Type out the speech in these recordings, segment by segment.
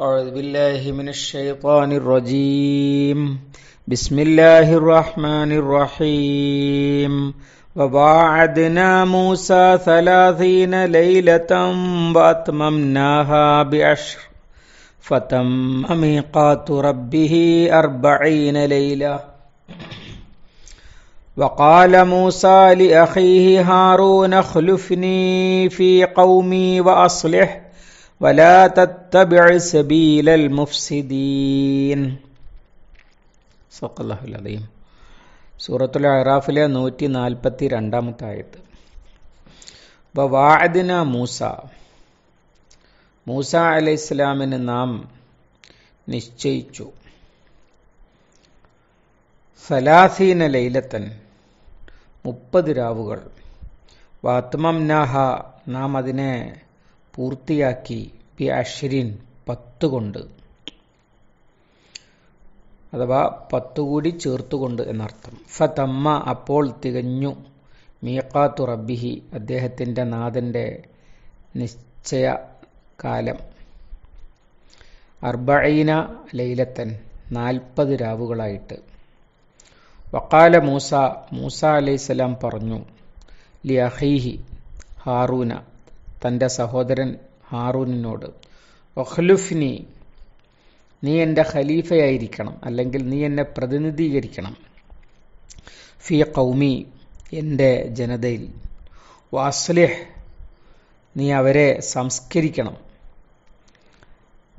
أعوذ بالله من الشيطان الرجيم بسم الله الرحمن الرحيم وباعدنا موسى ثلاثين ليلة وأتممناها بعشر فتم ميقات ربه أربعين ليلة وقال موسى لأخيه هارون اخلفني في قومي وأصلح ولا تتبع سبيل المفسدين صدق സൂറത്തുൽ അറാഫിലെ നൂറ്റി നാൽപ്പത്തി രണ്ടാമത്തെ ആയത്ത് അപ്പോൾ വാഅദിന മൂസ മൂസ അലൈഹി ഇസ്ലാമിന് നാം നിശ്ചയിച്ചു സലാസീന ലൈലത്തൻ മുപ്പത് രാവുകൾ വാത്മംനാഹ നാം അതിനെ പൂർത്തിയാക്കി ബി അഷിരിൻ പത്ത് കൊണ്ട് അഥവാ പത്തു കൂടി ചേർത്തുകൊണ്ട് എന്നർത്ഥം ഫതമ്മ അപ്പോൾ തികഞ്ഞു മീക്കാത്തു റബ്ബിഹി അദ്ദേഹത്തിൻ്റെ നാഥൻ്റെ നിശ്ചയ കാലം അർബഈന ലൈലത്തൻ നാൽപ്പത് രാവുകളായിട്ട് വക്കാല മൂസ മൂസ അലൈസലാം പറഞ്ഞു ലി അഹീഹി ഹാറൂന തൻ്റെ സഹോദരൻ ഹാറൂനിനോട് ഒഹ്ലുഫ്നി നീ എൻ്റെ ഖലീഫയായിരിക്കണം അല്ലെങ്കിൽ നീ എന്നെ പ്രതിനിധീകരിക്കണം ഫി കൗമി എൻ്റെ ജനതയിൽ വാസ്ലിഹ് നീ അവരെ സംസ്കരിക്കണം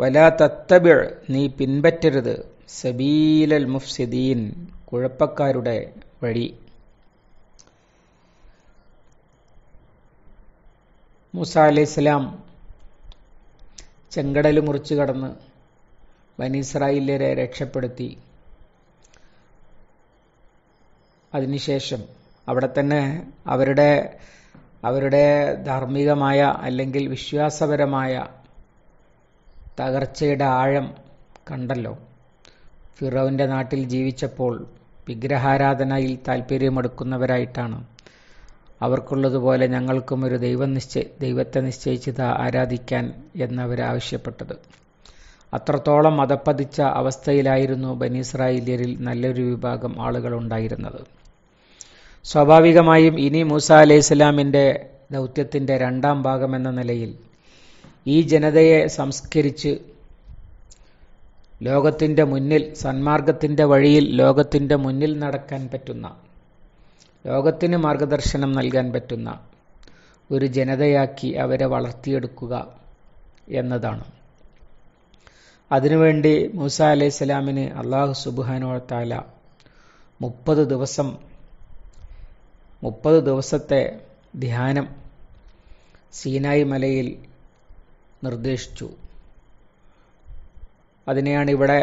വലാ തത്തബിൾ നീ പിൻപറ്റരുത് സബീലൽ മുഫ്സിദീൻ കുഴപ്പക്കാരുടെ വഴി മൂസ അലൈഹി ചെങ്കടൽ മുറിച്ചു കടന്ന് ബനീസ്രായിലരെ രക്ഷപ്പെടുത്തി അതിനുശേഷം അവിടെ തന്നെ അവരുടെ അവരുടെ ധാർമ്മികമായ അല്ലെങ്കിൽ വിശ്വാസപരമായ തകർച്ചയുടെ ആഴം കണ്ടല്ലോ ഫിറോവിൻ്റെ നാട്ടിൽ ജീവിച്ചപ്പോൾ വിഗ്രഹാരാധനയിൽ താല്പര്യമെടുക്കുന്നവരായിട്ടാണ് അവർക്കുള്ളതുപോലെ ഞങ്ങൾക്കും ഒരു ദൈവം നിശ്ചയ ദൈവത്തെ നിശ്ചയിച്ചത് ആരാധിക്കാൻ എന്നവരാവശ്യപ്പെട്ടത് അത്രത്തോളം മതപ്പതിച്ച അവസ്ഥയിലായിരുന്നു ബനീസ്രായേലിയരിൽ നല്ലൊരു വിഭാഗം ആളുകൾ ഉണ്ടായിരുന്നത് സ്വാഭാവികമായും ഇനി മൂസ അലൈഹി ഇസ്ലാമിൻ്റെ ദൗത്യത്തിൻ്റെ രണ്ടാം ഭാഗം എന്ന നിലയിൽ ഈ ജനതയെ സംസ്കരിച്ച് ലോകത്തിൻ്റെ മുന്നിൽ സന്മാർഗത്തിൻ്റെ വഴിയിൽ ലോകത്തിൻ്റെ മുന്നിൽ നടക്കാൻ പറ്റുന്ന ലോകത്തിന് മാർഗദർശനം നൽകാൻ പറ്റുന്ന ഒരു ജനതയാക്കി അവരെ വളർത്തിയെടുക്കുക എന്നതാണ് അതിനുവേണ്ടി മൂസ അലൈഹി സ്വലാമിന് അള്ളാഹു സുബുഹാനോത്താല മുപ്പത് ദിവസം മുപ്പത് ദിവസത്തെ ധ്യാനം സീനായി മലയിൽ നിർദ്ദേശിച്ചു അതിനെയാണ് ഇവിടെ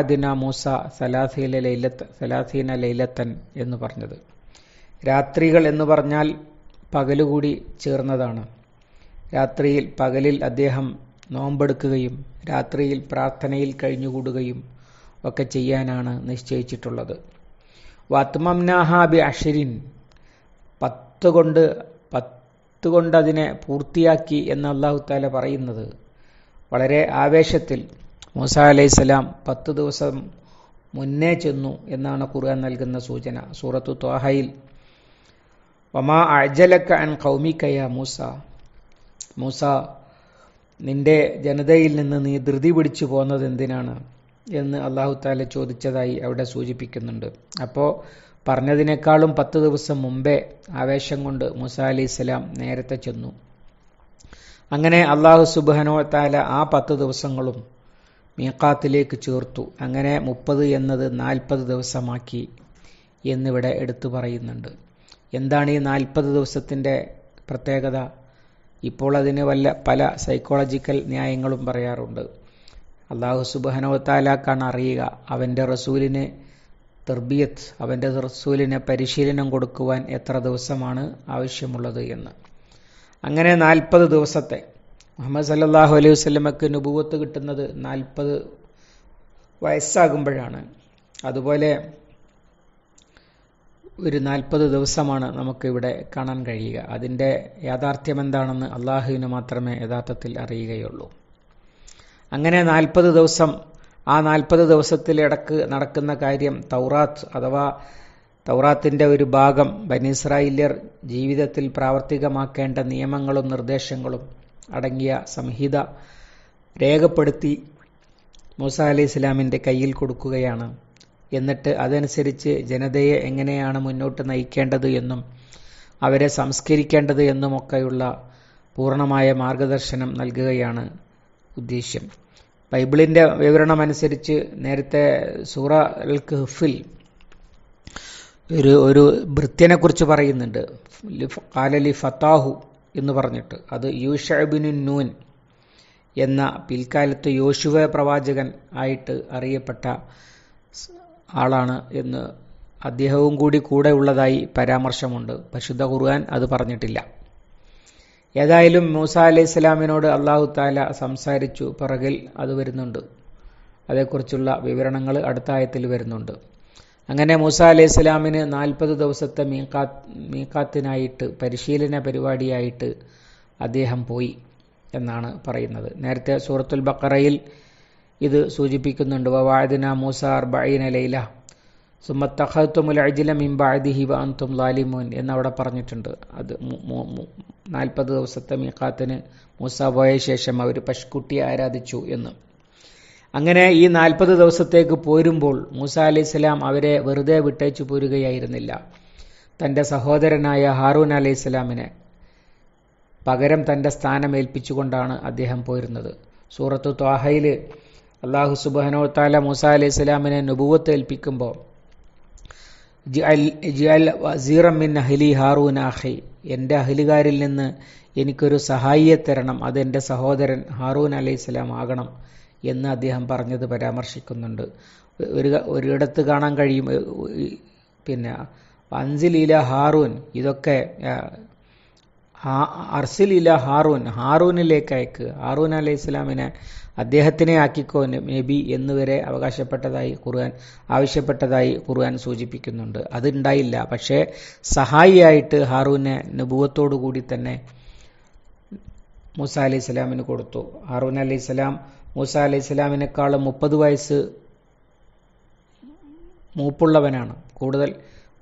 അദിന മൂസ സലാസീന ലൈലത്ത് സലാസീന ലൈലത്തൻ എന്ന് പറഞ്ഞത് രാത്രികൾ എന്ന് പറഞ്ഞാൽ പകലുകൂടി ചേർന്നതാണ് രാത്രിയിൽ പകലിൽ അദ്ദേഹം നോമ്പെടുക്കുകയും രാത്രിയിൽ പ്രാർത്ഥനയിൽ കഴിഞ്ഞുകൂടുകയും ഒക്കെ ചെയ്യാനാണ് നിശ്ചയിച്ചിട്ടുള്ളത് വാത്മംനാഹാബി അഷിരിൻ പത്ത് കൊണ്ട് പത്ത് കൊണ്ട് അതിനെ പൂർത്തിയാക്കി എന്ന് അള്ളാഹു താല പറയുന്നത് വളരെ ആവേശത്തിൽ മൂസ അലൈഹി സ്വലാം പത്ത് ദിവസം മുന്നേ ചെന്നു എന്നാണ് ഖുർആൻ നൽകുന്ന സൂചന സൂറത്തു ത്വാഹയിൽ വമാ അജലക്ക അൻ കൗമിക്കയ മൂസ മൂസ നിന്റെ ജനതയിൽ നിന്ന് നീ ധൃതി പിടിച്ചു പോകുന്നത് എന്തിനാണ് എന്ന് അള്ളാഹു താല ചോദിച്ചതായി അവിടെ സൂചിപ്പിക്കുന്നുണ്ട് അപ്പോൾ പറഞ്ഞതിനേക്കാളും പത്ത് ദിവസം മുമ്പേ ആവേശം കൊണ്ട് മൂസ അലി ഇസ്ലാം നേരത്തെ ചെന്നു അങ്ങനെ അള്ളാഹു സുബാനോ താല ആ പത്ത് ദിവസങ്ങളും മീക്കാത്തിലേക്ക് ചേർത്തു അങ്ങനെ മുപ്പത് എന്നത് നാൽപ്പത് ദിവസമാക്കി എന്നിവിടെ എടുത്തു പറയുന്നുണ്ട് എന്താണ് ഈ നാൽപ്പത് ദിവസത്തിൻ്റെ പ്രത്യേകത ഇപ്പോൾ അതിന് വല്ല പല സൈക്കോളജിക്കൽ ന്യായങ്ങളും പറയാറുണ്ട് അള്ളാഹു സുബഹനവത്താലാക്കാണ് അറിയുക അവൻ്റെ റസൂലിന് തെർബിയത്ത് അവൻ്റെ റസൂലിന് പരിശീലനം കൊടുക്കുവാൻ എത്ര ദിവസമാണ് ആവശ്യമുള്ളത് എന്ന് അങ്ങനെ നാൽപ്പത് ദിവസത്തെ മുഹമ്മദ് സല്ലാഹു അലൈഹി വസ്ലമക്ക് നുപൂവത്ത് കിട്ടുന്നത് നാൽപ്പത് വയസ്സാകുമ്പോഴാണ് അതുപോലെ ഒരു നാൽപ്പത് ദിവസമാണ് നമുക്കിവിടെ കാണാൻ കഴിയുക അതിൻ്റെ യാഥാർത്ഥ്യം എന്താണെന്ന് അള്ളാഹുവിന് മാത്രമേ യഥാർത്ഥത്തിൽ അറിയുകയുള്ളൂ അങ്ങനെ നാൽപ്പത് ദിവസം ആ നാൽപ്പത് ദിവസത്തിലിടക്ക് നടക്കുന്ന കാര്യം തൗറാത്ത് അഥവാ തൗറാത്തിൻ്റെ ഒരു ഭാഗം ബനിസ്രായില്യർ ജീവിതത്തിൽ പ്രാവർത്തികമാക്കേണ്ട നിയമങ്ങളും നിർദ്ദേശങ്ങളും അടങ്ങിയ സംഹിത രേഖപ്പെടുത്തി മൂസ അലി ഇസ്ലാമിൻ്റെ കയ്യിൽ കൊടുക്കുകയാണ് എന്നിട്ട് അതനുസരിച്ച് ജനതയെ എങ്ങനെയാണ് മുന്നോട്ട് നയിക്കേണ്ടത് എന്നും അവരെ സംസ്കരിക്കേണ്ടത് എന്നുമൊക്കെയുള്ള പൂർണ്ണമായ മാർഗദർശനം നൽകുകയാണ് ഉദ്ദേശ്യം ബൈബിളിൻ്റെ വിവരണമനുസരിച്ച് നേരത്തെ സൂറ അൽ ഖഫിൽ ഒരു ഒരു കുറിച്ച് പറയുന്നുണ്ട് കാലലി ഫത്താഹു എന്ന് പറഞ്ഞിട്ട് അത് യൂഷബിനു നൂൻ എന്ന പിൽക്കാലത്ത് യോശുവ പ്രവാചകൻ ആയിട്ട് അറിയപ്പെട്ട ആളാണ് എന്ന് അദ്ദേഹവും കൂടി കൂടെ ഉള്ളതായി പരാമർശമുണ്ട് പരിശുദ്ധ ഖുർആൻ അത് പറഞ്ഞിട്ടില്ല ഏതായാലും മൂസ അലൈഹി സ്വലാമിനോട് അള്ളാഹു താല സംസാരിച്ചു പിറകിൽ അത് വരുന്നുണ്ട് അതേക്കുറിച്ചുള്ള വിവരണങ്ങൾ അടുത്ത ആയത്തിൽ വരുന്നുണ്ട് അങ്ങനെ മൂസ അലൈഹി സ്വലാമിന് നാൽപ്പത് ദിവസത്തെ മീകാത്ത് മീക്കാത്തിനായിട്ട് പരിശീലന പരിപാടിയായിട്ട് അദ്ദേഹം പോയി എന്നാണ് പറയുന്നത് നേരത്തെ സൂറത്തുൽ ബക്കറയിൽ ഇത് സൂചിപ്പിക്കുന്നുണ്ട് വവാദിന മൂസ അർബൈന ലൈല സുമത്തഹത്തുമുൽ ലാലിമോൻ എന്നവിടെ പറഞ്ഞിട്ടുണ്ട് അത് നാൽപ്പത് ദിവസത്തെ മീഖാത്തിന് മൂസ പോയ ശേഷം അവർ പശുക്കുട്ടിയെ ആരാധിച്ചു എന്ന് അങ്ങനെ ഈ നാൽപ്പത് ദിവസത്തേക്ക് പോരുമ്പോൾ മൂസ അലി ഇസ്ലാം അവരെ വെറുതെ വിട്ടയച്ചു പോരുകയായിരുന്നില്ല തൻ്റെ സഹോദരനായ ഹാറൂൻ അലി ഇസ്ലാമിനെ പകരം തൻ്റെ സ്ഥാനം ഏൽപ്പിച്ചുകൊണ്ടാണ് അദ്ദേഹം പോയിരുന്നത് സൂറത്തു ത്വാഹയിൽ അള്ളാഹു സുബഹനോ താല മൂസ അലി ഇസ്ലാമിനെ നുപൂവത്ത് ഏൽപ്പിക്കുമ്പോൾ വസീറമിൻ അഹ്ലി ഹാറൂൻ എൻ്റെ അഹലുകാരിൽ നിന്ന് എനിക്കൊരു സഹായിയെ തരണം അത് എൻ്റെ സഹോദരൻ ഹാറൂൻ അലി ഇസ്ലാം ആകണം എന്ന് അദ്ദേഹം പറഞ്ഞത് പരാമർശിക്കുന്നുണ്ട് ഒരു ഒരിടത്ത് കാണാൻ കഴിയും പിന്നെ അൻസിലീല ഹാറൂൻ ഇതൊക്കെ അർസിൽ ഹാറൂൻ ഹാറൂനിലേക്ക് അയക്കുക ഹാറൂൻ അലൈഹി ഇസ്ലാമിനെ അദ്ദേഹത്തിനെ ആക്കിക്കോ നബി എന്നുവരെ അവകാശപ്പെട്ടതായി ഖുർആൻ ആവശ്യപ്പെട്ടതായി ഖുർആൻ സൂചിപ്പിക്കുന്നുണ്ട് അതുണ്ടായില്ല പക്ഷേ സഹായിയായിട്ട് ഹാറൂനെ നബുവത്തോടു കൂടി തന്നെ മൂസ അലൈഹി സ്വലാമിന് കൊടുത്തു ഹാറൂൻ അലൈഹി സ്വലാം മൂസ അലൈഹി സ്വലാമിനേക്കാളും മുപ്പത് വയസ്സ് മൂപ്പുള്ളവനാണ് കൂടുതൽ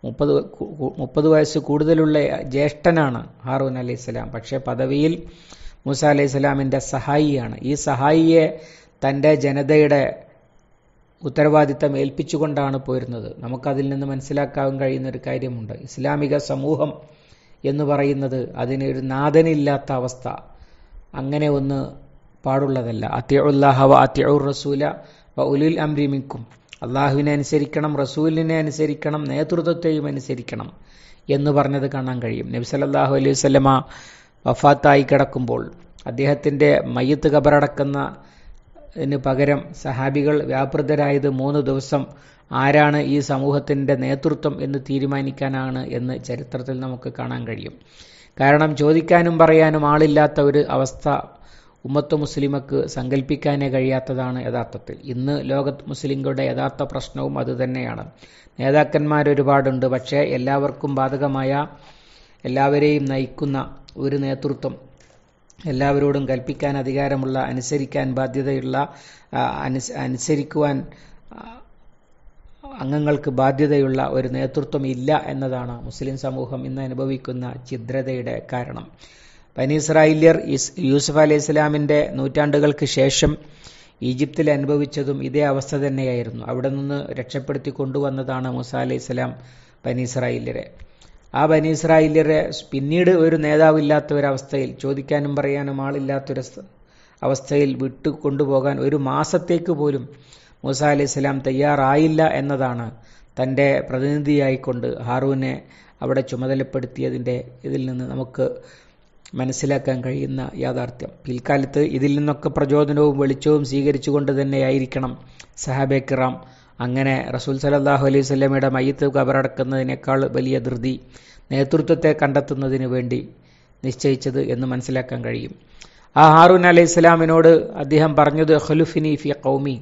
മുപ്പത് മുപ്പത് വയസ്സ് കൂടുതലുള്ള ജ്യേഷ്ഠനാണ് ഹാറൂൻ അലൈഹി സ്വലാം പക്ഷേ പദവിയിൽ മൂസ അലൈഹി സ്വലാമിൻ്റെ സഹായിയാണ് ഈ സഹായിയെ തൻ്റെ ജനതയുടെ ഉത്തരവാദിത്തം ഏൽപ്പിച്ചുകൊണ്ടാണ് പോയിരുന്നത് നമുക്കതിൽ നിന്ന് മനസ്സിലാക്കാൻ കഴിയുന്ന ഒരു കാര്യമുണ്ട് ഇസ്ലാമിക സമൂഹം എന്ന് പറയുന്നത് അതിനൊരു നാഥനില്ലാത്ത അവസ്ഥ അങ്ങനെ ഒന്ന് പാടുള്ളതല്ല അത്യഉല്ലാഹ വ അത്യഉർ റസൂല വ ഉലുൽ അംരി അള്ളാഹുവിനെ അനുസരിക്കണം റസൂലിനെ അനുസരിക്കണം നേതൃത്വത്തെയും അനുസരിക്കണം എന്ന് പറഞ്ഞത് കാണാൻ കഴിയും നബി സല്ലാഹു അലൈഹി വസ്ലമ വഫാത്തായി കിടക്കുമ്പോൾ അദ്ദേഹത്തിൻ്റെ മയ്യത്ത് കബറടക്കുന്ന പകരം സഹാബികൾ വ്യാപൃതരായത് മൂന്ന് ദിവസം ആരാണ് ഈ സമൂഹത്തിൻ്റെ നേതൃത്വം എന്ന് തീരുമാനിക്കാനാണ് എന്ന് ചരിത്രത്തിൽ നമുക്ക് കാണാൻ കഴിയും കാരണം ചോദിക്കാനും പറയാനും ആളില്ലാത്ത ഒരു അവസ്ഥ ഉമ്മത്ത് മുസ്ലിമക്ക് സങ്കല്പിക്കാനേ കഴിയാത്തതാണ് യഥാർത്ഥത്തിൽ ഇന്ന് ലോകത്ത് മുസ്ലിങ്ങളുടെ യഥാർത്ഥ പ്രശ്നവും അതുതന്നെയാണ് നേതാക്കന്മാരൊരുപാടുണ്ട് പക്ഷേ എല്ലാവർക്കും ബാധകമായ എല്ലാവരെയും നയിക്കുന്ന ഒരു നേതൃത്വം എല്ലാവരോടും കൽപ്പിക്കാൻ അധികാരമുള്ള അനുസരിക്കാൻ ബാധ്യതയുള്ള അനുസരിക്കുവാൻ അംഗങ്ങൾക്ക് ബാധ്യതയുള്ള ഒരു നേതൃത്വം ഇല്ല എന്നതാണ് മുസ്ലിം സമൂഹം ഇന്ന് അനുഭവിക്കുന്ന ഛിദ്രതയുടെ കാരണം പനീസ്രായില്യർ യൂസുഫ് അലൈഹി ഇസ്ലാമിൻ്റെ നൂറ്റാണ്ടുകൾക്ക് ശേഷം ഈജിപ്തിൽ അനുഭവിച്ചതും ഇതേ അവസ്ഥ തന്നെയായിരുന്നു അവിടെ നിന്ന് രക്ഷപ്പെടുത്തി കൊണ്ടുവന്നതാണ് മൂസ അലൈഹി ഇസ്ലാം പനീസ്രായില്യരെ ആ ബനീസ്രായില്യരെ പിന്നീട് ഒരു നേതാവില്ലാത്ത ഒരവസ്ഥയിൽ ചോദിക്കാനും പറയാനും ആളില്ലാത്തൊരു അവസ്ഥയിൽ വിട്ടു കൊണ്ടുപോകാൻ ഒരു മാസത്തേക്ക് പോലും മൂസ അലൈഹി സ്വലാം തയ്യാറായില്ല എന്നതാണ് തൻ്റെ പ്രതിനിധിയായിക്കൊണ്ട് ഹാറൂനെ അവിടെ ചുമതലപ്പെടുത്തിയതിൻ്റെ ഇതിൽ നിന്ന് നമുക്ക് മനസ്സിലാക്കാൻ കഴിയുന്ന യാഥാർത്ഥ്യം പിൽക്കാലത്ത് ഇതിൽ നിന്നൊക്കെ പ്രചോദനവും വെളിച്ചവും സ്വീകരിച്ചുകൊണ്ട് തന്നെയായിരിക്കണം സഹാബെ കിറാം അങ്ങനെ റസൂൽ സലാഹു അലൈഹി സ്വല്ലമയുടെ മയ്യത്ത് കബറടക്കുന്നതിനേക്കാൾ വലിയ ധൃതി നേതൃത്വത്തെ കണ്ടെത്തുന്നതിന് വേണ്ടി നിശ്ചയിച്ചത് എന്ന് മനസ്സിലാക്കാൻ കഴിയും ആ ഹാറൂൻ അലൈഹി സ്വലാമിനോട് അദ്ദേഹം പറഞ്ഞത് ഖലുഫിനി ഫി കൗമി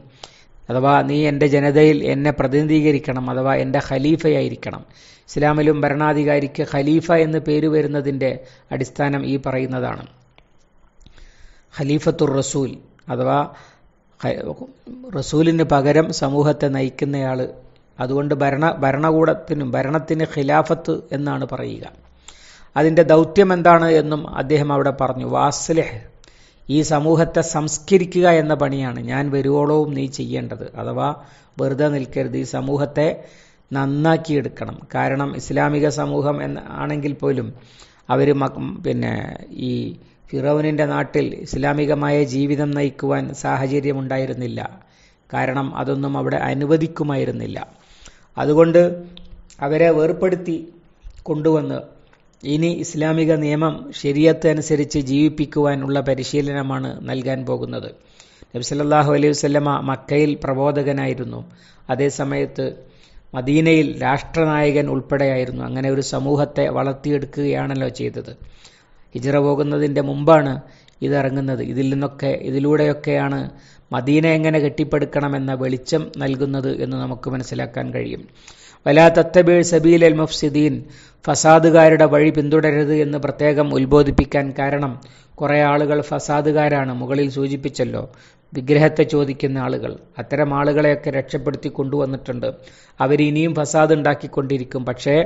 അഥവാ നീ എൻ്റെ ജനതയിൽ എന്നെ പ്രതിനിധീകരിക്കണം അഥവാ എൻ്റെ ഖലീഫയായിരിക്കണം ഇസ്ലാമിലും ഭരണാധികാരിക്ക് ഖലീഫ എന്ന് പേര് വരുന്നതിൻ്റെ അടിസ്ഥാനം ഈ പറയുന്നതാണ് ഖലീഫത്തുർ റസൂൽ അഥവാ റസൂലിന് പകരം സമൂഹത്തെ നയിക്കുന്നയാൾ അതുകൊണ്ട് ഭരണ ഭരണകൂടത്തിനും ഭരണത്തിന് ഖിലാഫത്ത് എന്നാണ് പറയുക അതിൻ്റെ ദൗത്യം എന്താണ് എന്നും അദ്ദേഹം അവിടെ പറഞ്ഞു വാസ്ലിഹ് ഈ സമൂഹത്തെ സംസ്കരിക്കുക എന്ന പണിയാണ് ഞാൻ വരുവോളവും നീ ചെയ്യേണ്ടത് അഥവാ വെറുതെ നിൽക്കരുത് ഈ സമൂഹത്തെ നന്നാക്കിയെടുക്കണം കാരണം ഇസ്ലാമിക സമൂഹം എന്ന ആണെങ്കിൽ പോലും അവർ പിന്നെ ഈ ഫിറോവിനിൻ്റെ നാട്ടിൽ ഇസ്ലാമികമായ ജീവിതം നയിക്കുവാൻ സാഹചര്യമുണ്ടായിരുന്നില്ല കാരണം അതൊന്നും അവിടെ അനുവദിക്കുമായിരുന്നില്ല അതുകൊണ്ട് അവരെ വേർപ്പെടുത്തി കൊണ്ടുവന്ന് ഇനി ഇസ്ലാമിക നിയമം ശരിയത്ത് അനുസരിച്ച് ജീവിപ്പിക്കുവാനുള്ള പരിശീലനമാണ് നൽകാൻ പോകുന്നത് നബ്സല്ലാഹു അലൈഹി വസ്ലമ മക്കയിൽ പ്രബോധകനായിരുന്നു അതേസമയത്ത് മദീനയിൽ രാഷ്ട്രനായകൻ ഉൾപ്പെടെയായിരുന്നു അങ്ങനെ ഒരു സമൂഹത്തെ വളർത്തിയെടുക്കുകയാണല്ലോ ചെയ്തത് ഹിജറ പോകുന്നതിൻ്റെ മുമ്പാണ് ഇതിറങ്ങുന്നത് ഇതിൽ നിന്നൊക്കെ ഇതിലൂടെയൊക്കെയാണ് മദീന എങ്ങനെ കെട്ടിപ്പടുക്കണമെന്ന വെളിച്ചം നൽകുന്നത് എന്ന് നമുക്ക് മനസ്സിലാക്കാൻ കഴിയും വലാ തത്തബീൾ സബീൽ അൽ മുഫ്സിദീൻ ഫസാദുകാരുടെ വഴി പിന്തുടരരുത് എന്ന് പ്രത്യേകം ഉത്ബോധിപ്പിക്കാൻ കാരണം കുറേ ആളുകൾ ഫസാദുകാരാണ് മുകളിൽ സൂചിപ്പിച്ചല്ലോ വിഗ്രഹത്തെ ചോദിക്കുന്ന ആളുകൾ അത്തരം ആളുകളെയൊക്കെ രക്ഷപ്പെടുത്തി കൊണ്ടുവന്നിട്ടുണ്ട് അവർ ഇനിയും ഫസാദ് ഉണ്ടാക്കിക്കൊണ്ടിരിക്കും പക്ഷേ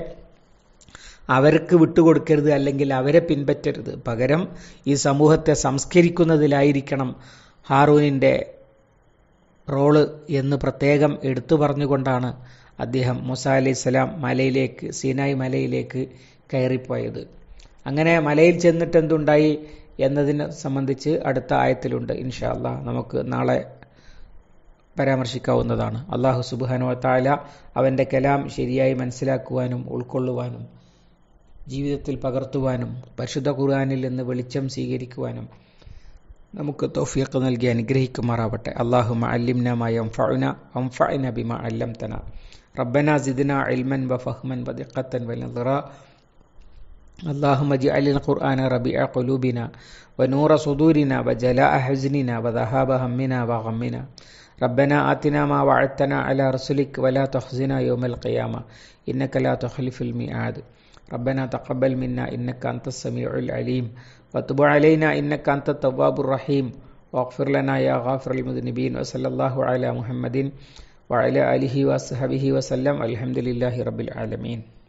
അവർക്ക് വിട്ടുകൊടുക്കരുത് അല്ലെങ്കിൽ അവരെ പിൻപറ്റരുത് പകരം ഈ സമൂഹത്തെ സംസ്കരിക്കുന്നതിലായിരിക്കണം ഹാറൂനിൻ്റെ റോള് എന്ന് പ്രത്യേകം എടുത്തു പറഞ്ഞുകൊണ്ടാണ് അദ്ദേഹം മുസ അലി സ്വലാം മലയിലേക്ക് സീനായ് മലയിലേക്ക് കയറിപ്പോയത് അങ്ങനെ മലയിൽ ചെന്നിട്ട് എന്തുണ്ടായി എന്നതിനെ സംബന്ധിച്ച് അടുത്ത ആയത്തിലുണ്ട് ഇൻഷാ അല്ലാ നമുക്ക് നാളെ പരാമർശിക്കാവുന്നതാണ് അള്ളാഹു സുബാനുവ താല അവൻ്റെ കലാം ശരിയായി മനസ്സിലാക്കുവാനും ഉൾക്കൊള്ളുവാനും ജീവിതത്തിൽ പകർത്തുവാനും പരിശുദ്ധ ഖുർആാനിൽ നിന്ന് വെളിച്ചം സ്വീകരിക്കുവാനും നമുക്ക് തൗഫീഖ് നൽകി അനുഗ്രഹിക്കുമാറാവട്ടെ അള്ളാഹുമ അല്ലിംന മാ യംഫഉന അംഫഅന ബിമാ അല്ലംതന റബ്ബന സിദ്ന ഇൽമൻ വ ഫഹ്മൻ വ ദിഖത്തൻ اللهم اجعل القرآن ربيع قلوبنا ونور صدورنا وجلاء حزننا وذهاب همنا وغمنا ربنا آتنا ما وعدتنا على رسلك ولا تخزنا يوم القيامة إنك لا تخلف الميعاد ربنا تقبل منا انك انت السميع العليم وتب علينا انك انت التواب الرحيم واغفر لنا يا غافر المذنبين وصلى الله على محمد وعلى اله وصحبه وسلم الحمد لله رب العالمين